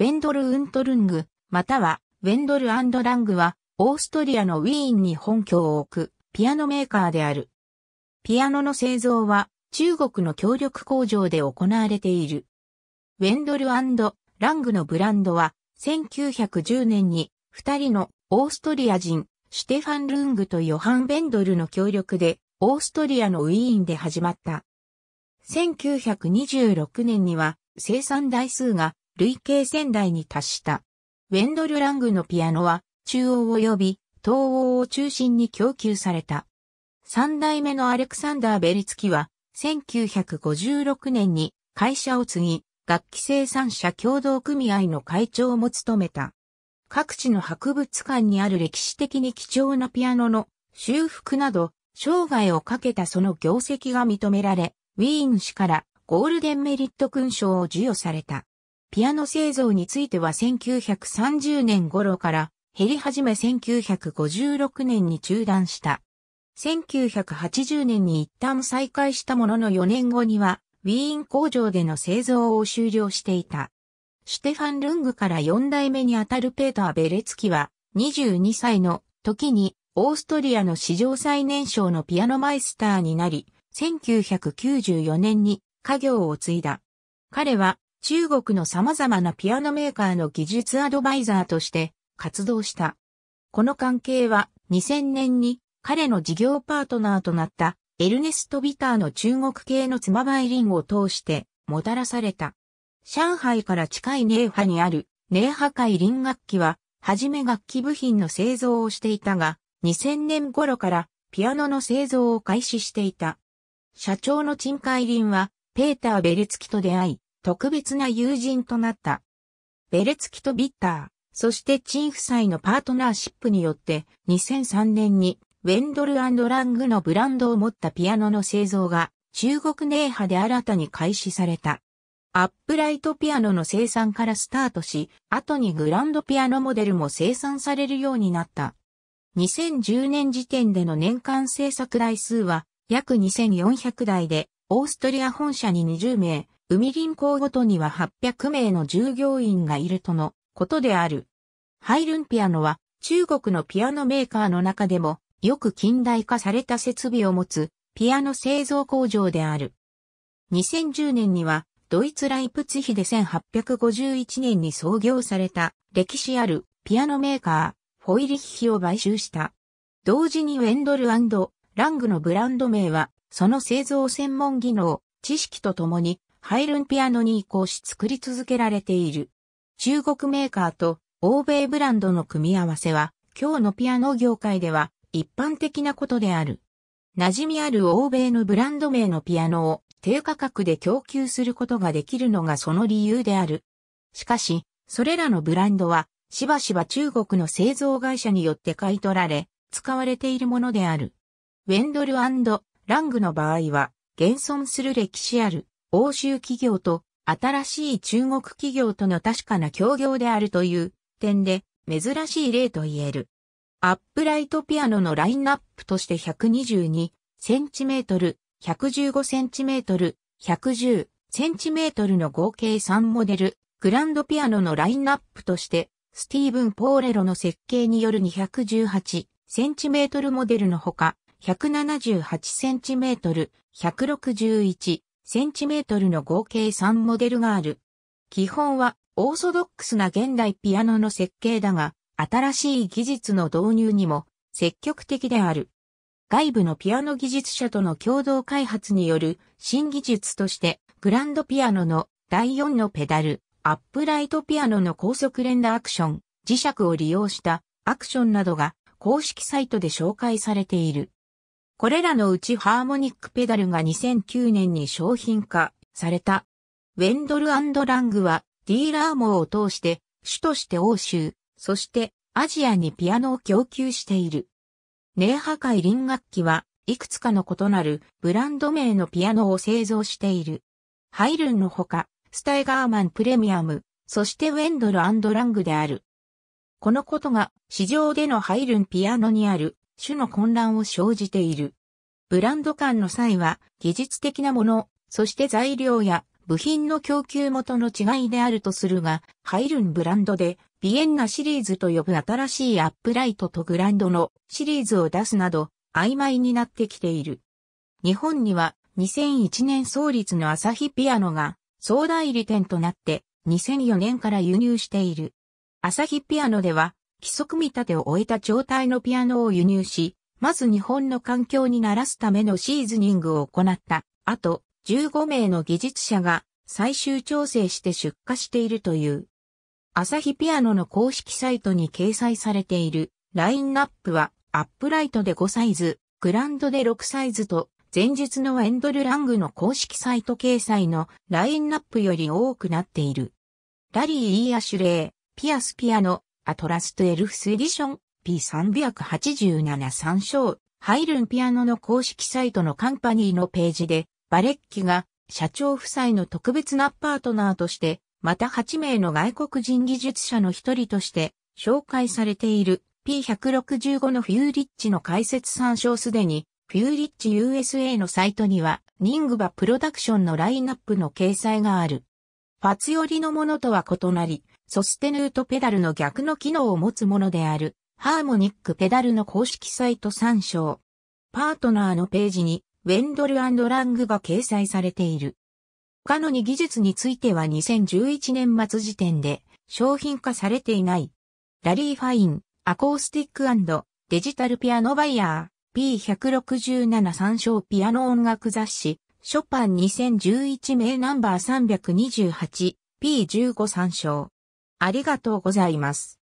ウェンドル・ウントルング、またはウェンドル・ラングは、オーストリアのウィーンに本拠を置く、ピアノメーカーである。ピアノの製造は、中国の協力工場で行われている。ウェンドル・ラングのブランドは、1910年に、二人のオーストリア人、シュテファン・ルングとヨハン・ベンドルの協力で、オーストリアのウィーンで始まった。1926年には、生産台数が累計1000台に達した。ウェンドル・ラングのピアノは中央及び東欧を中心に供給された。三代目のアレクサンダー・ベリツキは1956年に会社を継ぎ、楽器生産者協同組合の会長も務めた。各地の博物館にある歴史的に貴重なピアノの修復など、生涯をかけたその業績が認められ、ウィーン氏からゴールデンメリット勲章を授与された。ピアノ製造については1930年頃から減り始め1956年に中断した。1980年に一旦再開したものの4年後には、ウィーン工場での製造を終了していた。シュテファン・ルングから4代目にあたるペーター・ベレツキは、22歳の時に、オーストリアの史上最年少のピアノマイスターになり、1994年に家業を継いだ。彼は中国の様々なピアノメーカーの技術アドバイザーとして活動した。この関係は2000年に彼の事業パートナーとなったエルネスト・ビターの中国系の妻バイリンを通してもたらされた。上海から近いネーハにあるネーハ海林楽器は、はじめ楽器部品の製造をしていたが、2000年頃からピアノの製造を開始していた。社長の陳海林は、ペーター・ベルツキと出会い、特別な友人となった。ベレツキとビッター、そしてチン夫妻のパートナーシップによって2003年にウェンドルラングのブランドを持ったピアノの製造が中国ネーハで新たに開始された。アップライトピアノの生産からスタートし、後にグランドピアノモデルも生産されるようになった。2010年時点での年間制作台数は約2400台で、オーストリア本社に20名、海銀行ごとには800名の従業員がいるとのことである。ハイルンピアノは中国のピアノメーカーの中でもよく近代化された設備を持つピアノ製造工場である。2010年にはドイツライプツヒで1851年に創業された歴史あるピアノメーカーフォイリッヒを買収した。同時にウェンドルラングのブランド名はその製造専門技能、知識とともにハイルンピアノに移行し作り続けられている。中国メーカーと欧米ブランドの組み合わせは、今日のピアノ業界では一般的なことである。馴染みある欧米のブランド名のピアノを低価格で供給することができるのがその理由である。しかし、それらのブランドは、しばしば中国の製造会社によって買い取られ、使われているものである。ウェンドルラングの場合は、現存する歴史ある欧州企業と新しい中国企業との確かな協業であるという点で珍しい例と言える。アップライトピアノのラインナップとして122センチメートル、115センチメートル、110センチメートルの合計3モデル、グランドピアノのラインナップとして、スティーブン・ポーレロの設計による218センチメートルモデルのほか、178センチメートル、161センチメートルの合計3モデルがある。基本はオーソドックスな現代ピアノの設計だが、新しい技術の導入にも積極的である。外部のピアノ技術者との共同開発による新技術としてグランドピアノの第4のペダル、アップライトピアノの高速連打アクション、磁石を利用したアクションなどが公式サイトで紹介されている。これらのうちハーモニックペダルが2009年に商品化された。ウェンドルラングはディーラー網を通して主として欧州、そしてアジアにピアノを供給している。ネーハ界林楽器はいくつかの異なるブランド名のピアノを製造している。ハイルンのほか、スタイガーマンプレミアム、そしてウェンドルラングである。このことが市場でのハイルンピアノにある種の混乱を生じている。ブランド間の際は、技術的なもの、そして材料や部品の供給元の違いであるとするが、ハイルンブランドで、ビエンナシリーズと呼ぶ新しいアップライトとグランドのシリーズを出すなど、曖昧になってきている。日本には、2001年創立のアサヒピアノが、総代理店となって、2004年から輸入している。アサヒピアノでは、規則見立てを終えた状態のピアノを輸入し、まず日本の環境に慣らすためのシーズニングを行った。あと、15名の技術者が最終調整して出荷しているという。朝日ピアノの公式サイトに掲載されているラインナップはアップライトで5サイズ、グランドで6サイズと前述のエンドルラングの公式サイト掲載のラインナップより多くなっている。ラリー・イーアシュレイ、ピアスピアノ、アトラストエルフスエディション P387 参照、ハイルンピアノの公式サイトのカンパニーのページで、バレッキが社長夫妻の特別なパートナーとして、また8名の外国人技術者の一人として紹介されている P165 のフューリッチの解説参照すでに、フューリッチ USA のサイトには、ニングバプロダクションのラインナップの掲載がある。パツよりのものとは異なり、ソステヌートペダルの逆の機能を持つものである、ハーモニックペダルの公式サイト参照。パートナーのページに、ウェンドルラングが掲載されている。カノに技術については2011年末時点で商品化されていない。ラリー・ファイン、アコースティックデジタルピアノバイヤー、P167 参照ピアノ音楽雑誌、ショパン2011名ナンバー328、P15 参照。ありがとうございます。